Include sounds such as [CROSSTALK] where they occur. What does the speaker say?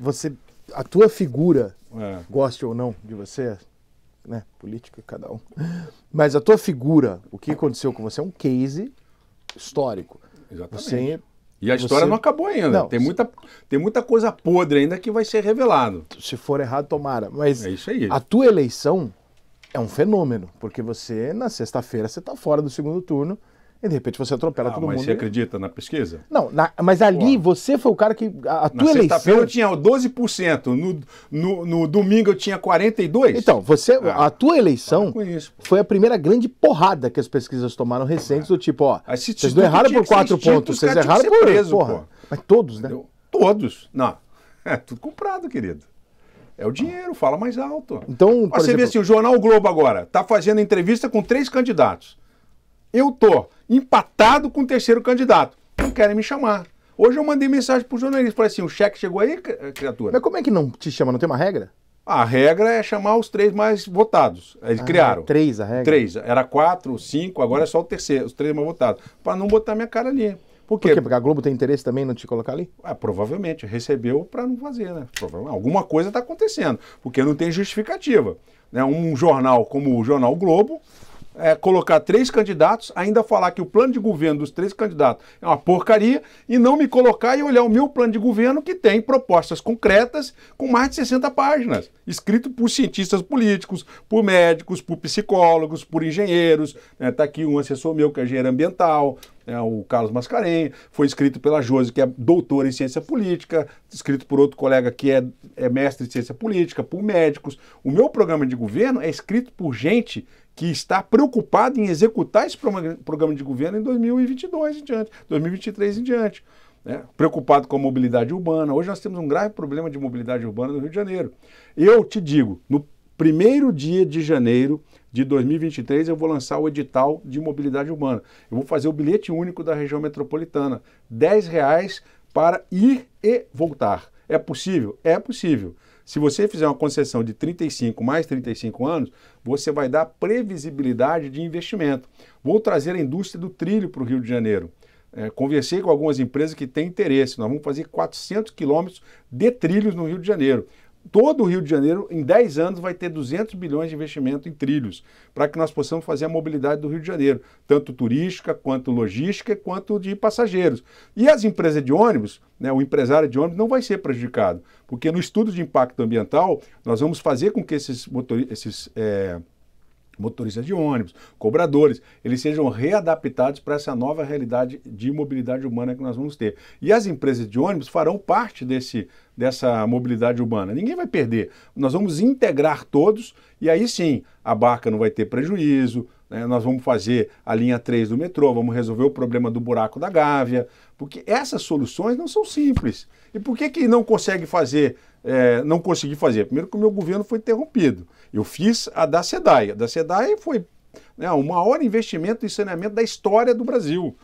você a tua figura, é. goste ou não de você, né, política cada um. Mas a tua figura, o que aconteceu com você é um case histórico. Exatamente. Você, é- e a história você... não acabou ainda. Não, tem, se... muita, tem muita coisa podre ainda que vai ser revelado. Se for errado, tomara. Mas é isso aí. a tua eleição é um fenômeno, porque você, na sexta-feira, você está fora do segundo turno e de repente você atropela ah, todo mas mundo. Mas você acredita na pesquisa? Não, na, mas ali Uau. você foi o cara que. A, a tua eleição. eu tinha 12%, no, no, no, domingo eu tinha 42%. Então, você, ah, a tua eleição isso, foi a primeira grande porrada que as pesquisas tomaram recentes, ah, do tipo, ó. vocês não erraram por quatro pontos, vocês erraram por. Preso, porra. Pô. Mas todos, né? Entendeu? Todos. Não. [LAUGHS] É tudo comprado, querido. É o dinheiro, fala mais alto. Então, Ó, você exemplo... vê assim, o Jornal Globo agora está fazendo entrevista com três candidatos eu tô empatado com o terceiro candidato. Não querem me chamar. Hoje eu mandei mensagem pro jornalista, falei assim, o cheque chegou aí, criatura? Mas como é que não te chama? Não tem uma regra? A regra é chamar os três mais votados. Eles ah, criaram. Três a regra? Três. Era quatro, cinco, agora é só o terceiro, os três mais votados. Para não botar minha cara ali. Por quê? Por quê? Porque a Globo tem interesse também em não te colocar ali? É provavelmente. Recebeu para não fazer, né? Alguma coisa está acontecendo, porque não tem justificativa. Né? Um jornal como o Jornal Globo é, colocar três candidatos, ainda falar que o plano de governo dos três candidatos é uma porcaria e não me colocar e olhar o meu plano de governo que tem propostas concretas com mais de 60 páginas, escrito por cientistas políticos, por médicos, por psicólogos, por engenheiros. Está né? Tá aqui um assessor meu que é engenheiro ambiental, é, o Carlos Mascarenhas, foi escrito pela Josi, que é doutora em ciência política, escrito por outro colega que é, é mestre em ciência política, por médicos. O meu programa de governo é escrito por gente que está preocupado em executar esse programa de governo em 2022 em diante, 2023 em diante. Né? Preocupado com a mobilidade urbana. Hoje nós temos um grave problema de mobilidade urbana no Rio de Janeiro. Eu te digo, no primeiro dia de janeiro de 2023 eu vou lançar o edital de mobilidade urbana. Eu vou fazer o bilhete único da região metropolitana, R$ reais para ir e voltar. É possível? É possível. Se você fizer uma concessão de 35 mais 35 anos, você vai dar previsibilidade de investimento. Vou trazer a indústria do trilho para o Rio de Janeiro. É, conversei com algumas empresas que têm interesse. Nós vamos fazer 400 quilômetros de trilhos no Rio de Janeiro todo o Rio de Janeiro, em 10 anos, vai ter 200 bilhões de investimento em trilhos, para que nós possamos fazer a mobilidade do Rio de Janeiro, tanto turística, quanto logística, quanto de passageiros. E as empresas de ônibus, né, o empresário de ônibus não vai ser prejudicado, porque no estudo de impacto ambiental, nós vamos fazer com que esses, motor... esses é motoristas de ônibus, cobradores, eles sejam readaptados para essa nova realidade de mobilidade humana que nós vamos ter. E as empresas de ônibus farão parte desse dessa mobilidade urbana. Ninguém vai perder. Nós vamos integrar todos e aí sim a barca não vai ter prejuízo, né? Nós vamos fazer a linha 3 do metrô, vamos resolver o problema do buraco da Gávea, porque essas soluções não são simples. E por que, que não consegue fazer, é, não consegui fazer? Primeiro que o meu governo foi interrompido. Eu fiz a da SEDAI. A da SEDAI foi né, o maior investimento em saneamento da história do Brasil.